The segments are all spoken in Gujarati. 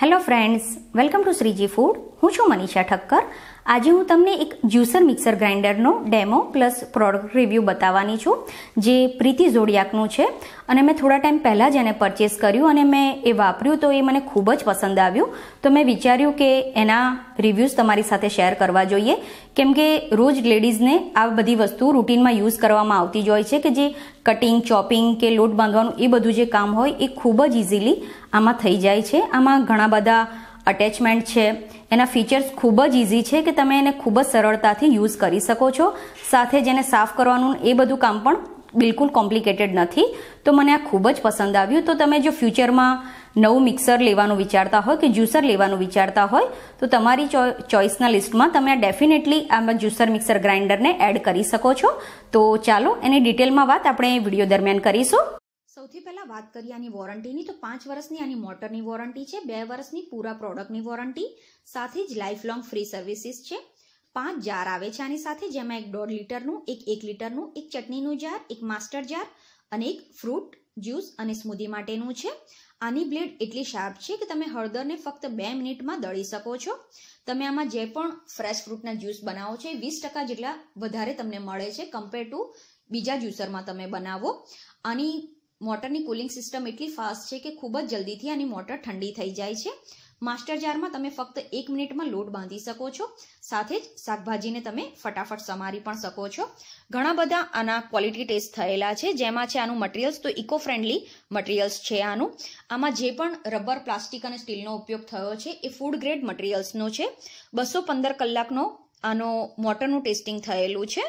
hello friends welcome to Shreeji food હું છું મનીષા ઠક્કર આજે હું તમને એક જ્યુસર મિક્સર ગ્રાઇન્ડરનો ડેમો પ્લસ પ્રોડક્ટ રિવ્યૂ બતાવવાની છું જે પ્રીતિ ઝોડિયાકનું છે અને મેં થોડા ટાઈમ પહેલાં જ એને પરચેસ કર્યું અને મેં એ વાપર્યું તો એ મને ખૂબ જ પસંદ આવ્યું તો મેં વિચાર્યું કે એના રિવ્યૂઝ તમારી સાથે શેર કરવા જોઈએ કેમ કે રોજ લેડીઝને આ બધી વસ્તુ રૂટીનમાં યુઝ કરવામાં આવતી જ હોય છે કે જે કટિંગ ચોપિંગ કે લોટ બાંધવાનું એ બધું જે કામ હોય એ ખૂબ જ ઇઝીલી આમાં થઈ જાય છે આમાં ઘણા બધા અટેચમેન્ટ છે એના ફીચર્સ ખૂબ જ ઇઝી છે કે તમે એને ખૂબ જ સરળતાથી યુઝ કરી શકો છો સાથે જેને સાફ કરવાનું એ બધું કામ પણ બિલકુલ કોમ્પ્લિકેટેડ નથી તો મને આ ખૂબ જ પસંદ આવ્યું તો તમે જો ફ્યુચરમાં નવું મિક્સર લેવાનું વિચારતા હોય કે જ્યુસર લેવાનું વિચારતા હોય તો તમારી ચોઇસના લિસ્ટમાં તમે આ ડેફિનેટલી આમાં જ્યુસર મિક્સર ગ્રાઇન્ડરને એડ કરી શકો છો તો ચાલો એની ડિટેલમાં વાત આપણે વિડીયો દરમિયાન કરીશું સૌથી પહેલાં વાત કરીએ આની વોરંટીની તો પાંચ વર્ષની આની મોટરની વોરંટી છે બે વર્ષની પૂરા પ્રોડક્ટની વોરંટી સાથે જ લાઈફ લોંગ ફ્રી સર્વિસીસ છે પાંચ જાર આવે છે આની સાથે જેમાં એક દોઢ લીટરનું એક એક લીટરનું એક ચટણીનું જાર એક માસ્ટર જાર અને એક ફ્રૂટ જ્યુસ અને સ્મૂધી માટેનું છે આની બ્લેડ એટલી શાર્પ છે કે તમે હળદરને ફક્ત બે મિનિટમાં દળી શકો છો તમે આમાં જે પણ ફ્રેશ ફ્રૂટના જ્યુસ બનાવો છો એ વીસ ટકા જેટલા વધારે તમને મળે છે કમ્પેર ટુ બીજા જ્યુસરમાં તમે બનાવો આની મોટરની કુલિંગ સિસ્ટમ એટલી ફાસ્ટ છે કે ખૂબ જ જલ્દીથી આની મોટર ઠંડી થઈ જાય છે માસ્ટર જારમાં તમે ફક્ત એક મિનિટમાં લોટ બાંધી શકો છો સાથે જ શાકભાજીને તમે ફટાફટ સમારી પણ શકો છો ઘણા બધા આના ક્વોલિટી ટેસ્ટ થયેલા છે જેમાં છે આનું મટીરિયલ્સ તો ઇકો ફ્રેન્ડલી મટીરિયલ્સ છે આનું આમાં જે પણ રબર પ્લાસ્ટિક અને સ્ટીલનો ઉપયોગ થયો છે એ ફૂડ ગ્રેડ મટીરિયલ્સનો છે બસો પંદર કલાકનો આનો મોટરનું ટેસ્ટિંગ થયેલું છે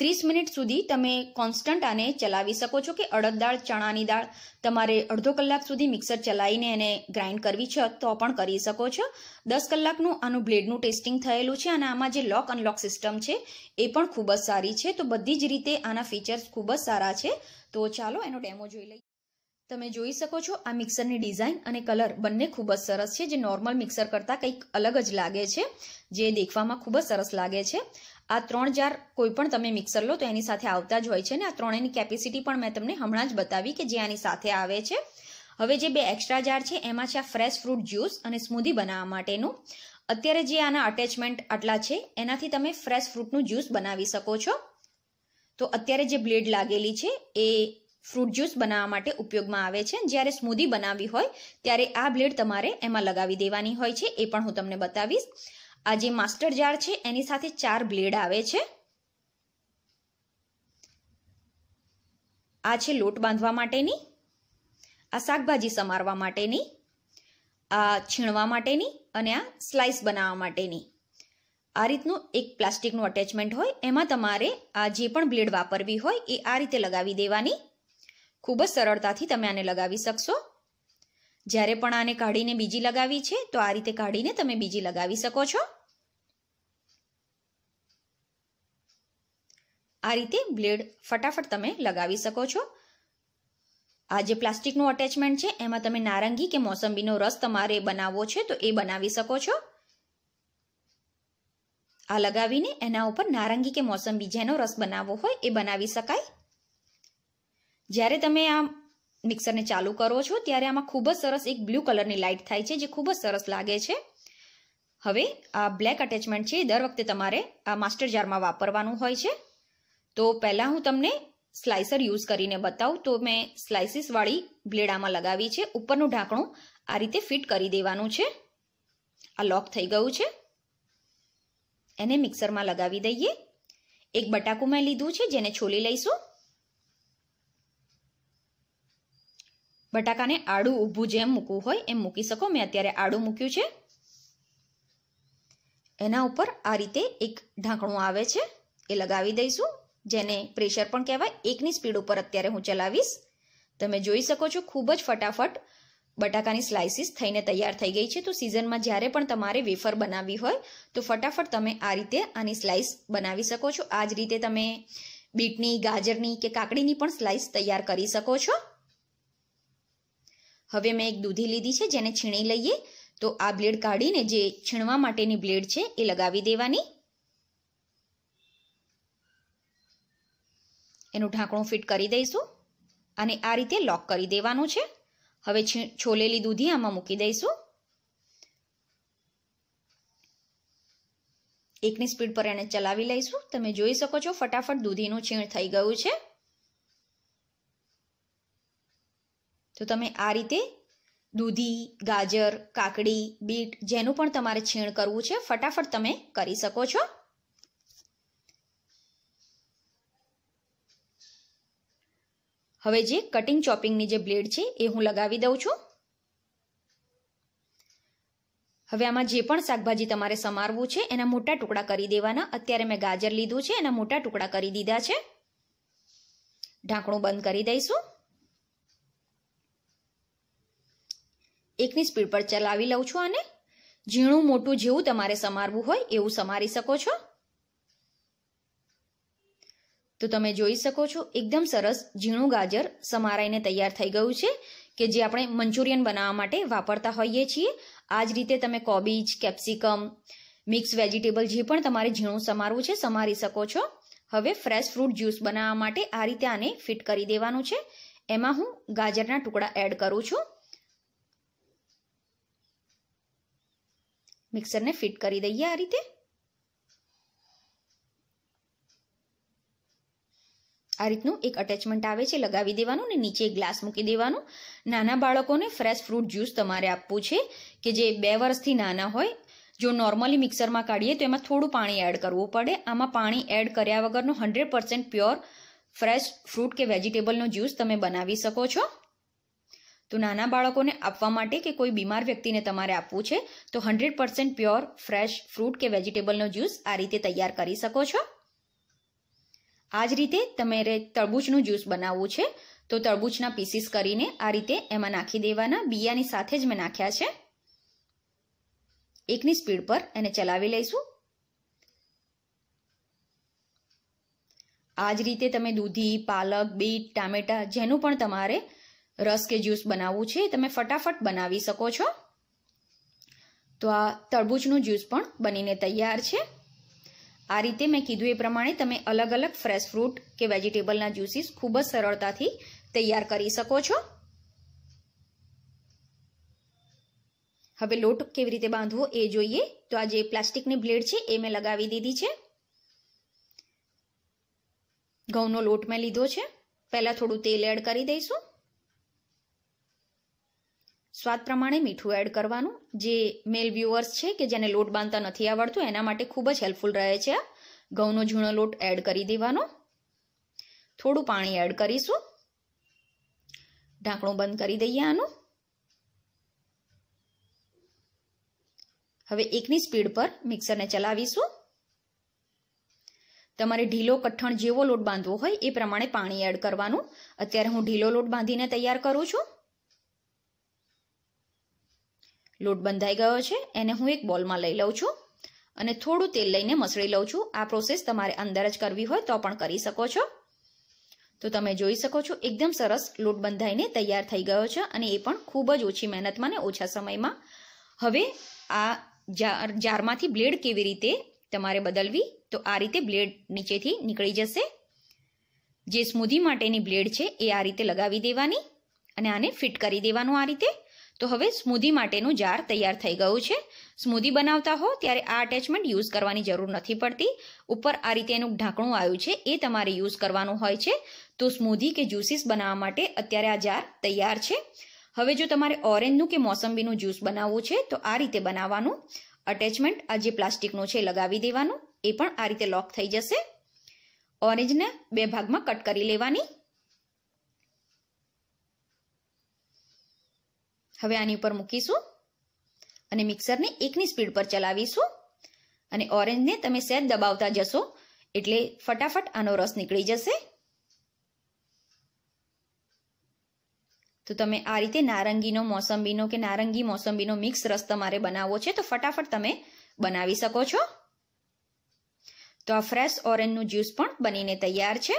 ત્રીસ મિનિટ સુધી તમે કોન્સ્ટન્ટ આને ચલાવી શકો છો કે અડદ દાળ ચણાની દાળ તમારે અડધો કલાક સુધી મિક્સર ચલાવીને એને ગ્રાઇન્ડ કરવી છે તો પણ કરી શકો છો દસ કલાકનું આનું બ્લેડનું ટેસ્ટિંગ થયેલું છે અને આમાં જે લોક અનલોક સિસ્ટમ છે એ પણ ખૂબ જ સારી છે તો બધી જ રીતે આના ફીચર્સ ખૂબ જ સારા છે તો ચાલો એનો ડેમો જોઈ લઈએ તમે જોઈ શકો છો આ મિક્સરની ડિઝાઇન અને કલર બંને ખૂબ જ સરસ છે જે નોર્મલ મિક્સર કરતાં કંઈક અલગ જ લાગે છે જે દેખવામાં ખૂબ જ સરસ લાગે છે આ ત્રણ જાર કોઈ પણ તમે મિક્સર લો તો એની સાથે આવતા જ હોય છે ને આ ત્રણેયની કેપેસિટી પણ મેં તમને હમણાં જ બતાવી કે જે આની સાથે આવે છે હવે જે બે એક્સ્ટ્રા જાર છે એમાં છે આ ફ્રેશ ફ્રૂટ જ્યુસ અને સ્મૂધી બનાવવા માટેનું અત્યારે જે આના અટેચમેન્ટ આટલા છે એનાથી તમે ફ્રેશ ફ્રૂટનું જ્યુસ બનાવી શકો છો તો અત્યારે જે બ્લેડ લાગેલી છે એ ફ્રૂટ જ્યુસ બનાવવા માટે ઉપયોગમાં આવે છે જ્યારે સ્મૂધી બનાવવી હોય ત્યારે આ બ્લેડ તમારે એમાં લગાવી દેવાની હોય છે એ પણ હું તમને બતાવીશ આ જે માસ્ટર જાર છે એની સાથે ચાર બ્લેડ આવે છે આ છે લોટ બાંધવા માટેની આ શાકભાજી સમારવા માટેની આ છીણવા માટેની અને આ સ્લાઇસ બનાવવા માટેની આ રીતનું એક પ્લાસ્ટિકનું અટેચમેન્ટ હોય એમાં તમારે આ જે પણ બ્લેડ વાપરવી હોય એ આ રીતે લગાવી દેવાની ખૂબ જ સરળતાથી તમે આને લગાવી શકશો જ્યારે પણ આને કાઢીને બીજી લગાવી છે તો આ રીતે કાઢીને તમે બીજી લગાવી શકો છો આ રીતે બ્લેડ ફટાફટ તમે લગાવી શકો છો આ જે પ્લાસ્ટિકનું અટેચમેન્ટ છે એમાં તમે નારંગી કે મોસંબીનો રસ તમારે બનાવવો છે તો એ બનાવી શકો છો આ લગાવીને એના ઉપર નારંગી કે મોસંબી જેનો રસ બનાવવો હોય એ બનાવી શકાય જ્યારે તમે આ મિક્સરને ચાલુ કરો છો ત્યારે આમાં ખૂબ જ સરસ એક બ્લુ કલરની લાઇટ થાય છે જે ખૂબ જ સરસ લાગે છે હવે આ બ્લેક અટેચમેન્ટ છે દર વખતે તમારે આ માસ્ટર જારમાં વાપરવાનું હોય છે તો પહેલાં હું તમને સ્લાઇસર યુઝ કરીને બતાવું તો મેં સ્લાઇસીસવાળી બ્લેડ આમાં લગાવી છે ઉપરનું ઢાંકણું આ રીતે ફિટ કરી દેવાનું છે આ લોક થઈ ગયું છે એને મિક્સરમાં લગાવી દઈએ એક બટાકું મેં લીધું છે જેને છોલી લઈશું બટાકાને આડું ઊભું જેમ મૂકવું હોય એમ મૂકી શકો મેં અત્યારે આડું મૂક્યું છે એના ઉપર આ રીતે એક ઢાંકણું આવે છે એ લગાવી દઈશું જેને પ્રેશર પણ કહેવાય એકની સ્પીડ ઉપર અત્યારે હું ચલાવીશ તમે જોઈ શકો છો ખૂબ જ ફટાફટ બટાકાની સ્લાઇસીસ થઈને તૈયાર થઈ ગઈ છે તો સિઝનમાં જ્યારે પણ તમારે વેફર બનાવવી હોય તો ફટાફટ તમે આ રીતે આની સ્લાઇસ બનાવી શકો છો આ જ રીતે તમે બીટની ગાજરની કે કાકડીની પણ સ્લાઇસ તૈયાર કરી શકો છો હવે મેં એક દૂધી લીધી છે જેને છીણી લઈએ તો આ બ્લેડ કાઢીને જે છીણવા માટેની બ્લેડ છે એ લગાવી દેવાની એનું ઢાંકણું ફિટ કરી દઈશું અને આ રીતે લોક કરી દેવાનું છે હવે છોલેલી દૂધી આમાં મૂકી દઈશું એકની સ્પીડ પર એને ચલાવી લઈશું તમે જોઈ શકો છો ફટાફટ દૂધીનું છીણ થઈ ગયું છે તો તમે આ રીતે દૂધી ગાજર કાકડી બીટ જેનું પણ તમારે છીણ કરવું છે ફટાફટ તમે કરી શકો છો હવે જે કટિંગ ચોપિંગની જે બ્લેડ છે એ હું લગાવી દઉં છું હવે આમાં જે પણ શાકભાજી તમારે સમારવું છે એના મોટા ટુકડા કરી દેવાના અત્યારે મેં ગાજર લીધું છે એના મોટા ટુકડા કરી દીધા છે ઢાંકણું બંધ કરી દઈશું એકની સ્પીડ પર ચલાવી લઉં છું અને ઝીણું મોટું જેવું તમારે સમારવું હોય એવું સમારી શકો છો તો તમે જોઈ શકો છો એકદમ સરસ ઝીણું ગાજર સમારાઈને તૈયાર થઈ ગયું છે કે જે આપણે મંચુરિયન બનાવવા માટે વાપરતા હોઈએ છીએ આ જ રીતે તમે કોબીજ કેપ્સિકમ મિક્સ વેજીટેબલ જે પણ તમારે ઝીણું સમારવું છે સમારી શકો છો હવે ફ્રેશ ફ્રૂટ જ્યુસ બનાવવા માટે આ રીતે આને ફિટ કરી દેવાનું છે એમાં હું ગાજરના ટુકડા એડ કરું છું મિક્સરને ફિટ કરી દઈએ આ રીતે આ રીતનું એક અટેચમેન્ટ આવે છે લગાવી દેવાનું અને નીચે એક ગ્લાસ મૂકી દેવાનું નાના બાળકોને ફ્રેશ ફ્રૂટ જ્યુસ તમારે આપવું છે કે જે બે વર્ષથી નાના હોય જો નોર્મલી મિક્સરમાં કાઢીએ તો એમાં થોડું પાણી એડ કરવું પડે આમાં પાણી એડ કર્યા વગરનો hundred percent pure fresh fruit કે વેજીટેબલનો જ્યુસ તમે બનાવી શકો છો તો નાના બાળકોને આપવા માટે કે કોઈ બીમાર વ્યક્તિને તમારે આપવું છે તો hundred percent pure fresh fruit કે વેજીટેબલનો જ્યુસ આ રીતે તૈયાર કરી શકો છો આ જ રીતે તમારે તરબૂચનું જ્યુસ બનાવવું છે તો તરબૂચના પીસીસ કરીને આ રીતે એમાં નાખી દેવાના બિયાની સાથે જ મેં નાખ્યા છે એકની સ્પીડ પર એને ચલાવી લઈશું આ જ રીતે તમે દૂધી પાલક બીટ ટામેટા જેનું પણ તમારે રસ કે જ્યુસ બનાવવું છે તમે ફટાફટ બનાવી શકો છો તો આ તરબૂચનું જ્યુસ પણ બનીને તૈયાર છે આ રીતે મેં કીધું એ પ્રમાણે તમે અલગ અલગ ફ્રેશ ફ્રૂટ કે વેજીટેબલના જ્યુસીસ ખૂબ જ સરળતાથી તૈયાર કરી શકો છો હવે લોટ કેવી રીતે બાંધવો એ જોઈએ તો આ જે પ્લાસ્ટિકની બ્લેડ છે એ મેં લગાવી દીધી છે ઘઉંનો લોટ મેં લીધો છે પહેલાં થોડું તેલ એડ કરી દઈશું સ્વાદ પ્રમાણે મીઠું એડ કરવાનું જે મેલ વ્યુઅર્સ છે કે જેને લોટ બાંધતા નથી આવડતું એના માટે ખૂબ જ હેલ્પફુલ રહે છે ઘઉંનો ઝૂણો લોટ એડ કરી દેવાનો થોડું પાણી એડ કરીશું ઢાંકણું બંધ કરી દઈએ આનું હવે એકની સ્પીડ પર મિક્સરને ચલાવીશું તમારે ઢીલો કઠણ જેવો લોટ બાંધવો હોય એ પ્રમાણે પાણી એડ કરવાનું અત્યારે હું ઢીલો લોટ બાંધીને તૈયાર કરું છું લોટ બંધાઈ ગયો છે એને હું એક બોલમાં લઈ લઉં છું અને થોડું તેલ લઈને મસળી લઉં છું આ પ્રોસેસ તમારે અંદર જ કરવી હોય તો પણ કરી શકો છો તો તમે જોઈ શકો છો એકદમ સરસ લોટ બંધાઈને તૈયાર થઈ ગયો છે અને એ પણ ખૂબ જ ઓછી મહેનતમાં ને ઓછા સમયમાં હવે આ જારમાંથી બ્લેડ કેવી રીતે તમારે બદલવી તો આ રીતે બ્લેડ નીચેથી નીકળી જશે જે સ્મૂધી માટેની બ્લેડ છે એ આ રીતે લગાવી દેવાની અને આને ફિટ કરી દેવાનું આ રીતે તો હવે સ્મૂધી માટેનું જાર તૈયાર થઈ ગયું છે સ્મૂધી બનાવતા હો ત્યારે આ અટેચમેન્ટ યુઝ કરવાની જરૂર નથી પડતી ઉપર આ રીતે એનું ઢાંકણું આવ્યું છે એ તમારે યુઝ કરવાનું હોય છે તો સ્મૂધી કે જ્યુસીસ બનાવવા માટે અત્યારે આ જાર તૈયાર છે હવે જો તમારે ઓરેન્જનું કે મોસંબીનું જ્યુસ બનાવવું છે તો આ રીતે બનાવવાનું અટેચમેન્ટ આ જે પ્લાસ્ટિકનું છે લગાવી દેવાનું એ પણ આ રીતે લોક થઈ જશે ઓરેન્જને બે ભાગમાં કટ કરી લેવાની હવે આની ઉપર મૂકીશું અને મિક્સરને એકની સ્પીડ પર ચલાવીશું અને ઓરેન્જને તમે સહેજ દબાવતા જશો એટલે ફટાફટ આનો રસ નીકળી જશે તો તમે આ રીતે નારંગીનો મોસંબીનો કે નારંગી મોસંબીનો મિક્સ રસ તમારે બનાવવો છે તો ફટાફટ તમે બનાવી શકો છો તો આ ફ્રેશ ઓરેન્જનું જ્યુસ પણ બનીને તૈયાર છે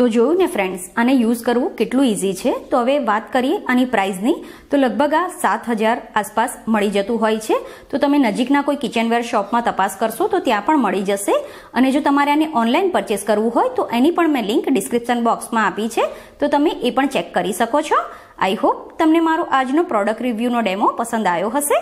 તો જોયું ને ફ્રેન્ડ્સ આને યુઝ કરવું કેટલું ઇઝી છે તો હવે વાત કરીએ આની પ્રાઇઝની તો લગભગ આ સાત હજાર આસપાસ મળી જતું હોય છે તો તમે નજીકના કોઈ કિચનવેર શોપમાં તપાસ કરશો તો ત્યાં પણ મળી જશે અને જો તમારે આને ઓનલાઈન પરચેસ કરવું હોય તો એની પણ મેં લિંક ડિસ્ક્રિપ્શન બોક્સમાં આપી છે તો તમે એ પણ ચેક કરી શકો છો આઈ હોપ તમને મારો આજનો પ્રોડક્ટ રિવ્યૂનો ડેમો પસંદ આવ્યો હશે